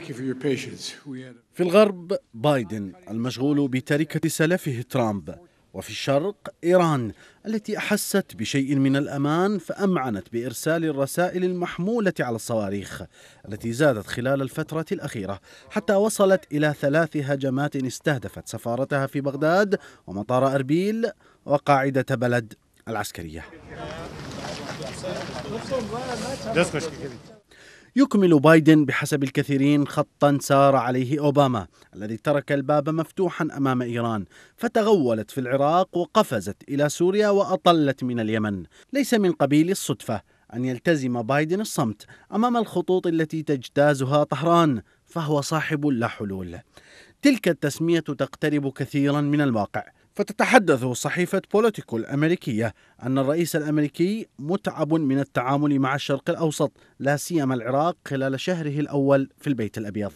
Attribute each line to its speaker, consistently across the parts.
Speaker 1: في الغرب بايدن المشغول بتركة سلفه ترامب وفي الشرق إيران التي أحست بشيء من الأمان فأمعنت بإرسال الرسائل المحمولة على الصواريخ التي زادت خلال الفترة الأخيرة حتى وصلت إلى ثلاث هجمات استهدفت سفارتها في بغداد ومطار أربيل وقاعدة بلد العسكرية يكمل بايدن بحسب الكثيرين خطا سار عليه اوباما الذي ترك الباب مفتوحا امام ايران فتغولت في العراق وقفزت الى سوريا واطلت من اليمن ليس من قبيل الصدفه ان يلتزم بايدن الصمت امام الخطوط التي تجتازها طهران فهو صاحب لا حلول تلك التسميه تقترب كثيرا من الواقع فتتحدث صحيفة بوليتيكو الأمريكية أن الرئيس الأمريكي متعب من التعامل مع الشرق الأوسط لا سيما العراق خلال شهره الأول في البيت الأبيض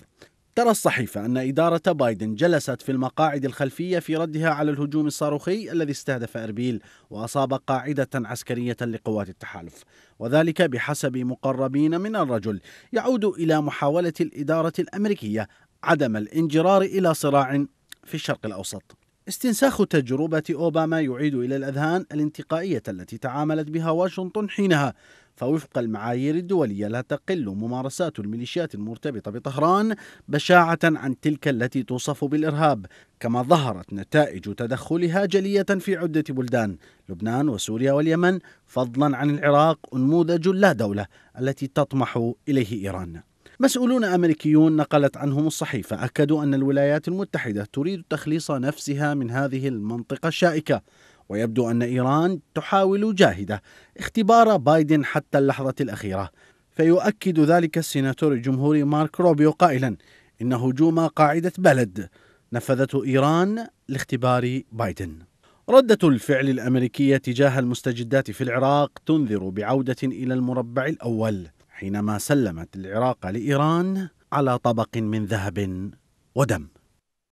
Speaker 1: ترى الصحيفة أن إدارة بايدن جلست في المقاعد الخلفية في ردها على الهجوم الصاروخي الذي استهدف أربيل وأصاب قاعدة عسكرية لقوات التحالف وذلك بحسب مقربين من الرجل يعود إلى محاولة الإدارة الأمريكية عدم الانجرار إلى صراع في الشرق الأوسط استنساخ تجربة أوباما يعيد إلى الأذهان الانتقائية التي تعاملت بها واشنطن حينها فوفق المعايير الدولية لا تقل ممارسات الميليشيات المرتبطة بطهران بشاعة عن تلك التي توصف بالإرهاب كما ظهرت نتائج تدخلها جلية في عدة بلدان لبنان وسوريا واليمن فضلا عن العراق نموذج لا دولة التي تطمح إليه إيران مسؤولون أمريكيون نقلت عنهم الصحيفة أكدوا أن الولايات المتحدة تريد تخليص نفسها من هذه المنطقة الشائكة ويبدو أن إيران تحاول جاهدة اختبار بايدن حتى اللحظة الأخيرة فيؤكد ذلك السيناتور الجمهوري مارك روبيو قائلا إن هجوم قاعدة بلد نفذته إيران لاختبار بايدن ردة الفعل الأمريكية تجاه المستجدات في العراق تنذر بعودة إلى المربع الأول حينما سلمت العراق لايران على طبق من ذهب ودم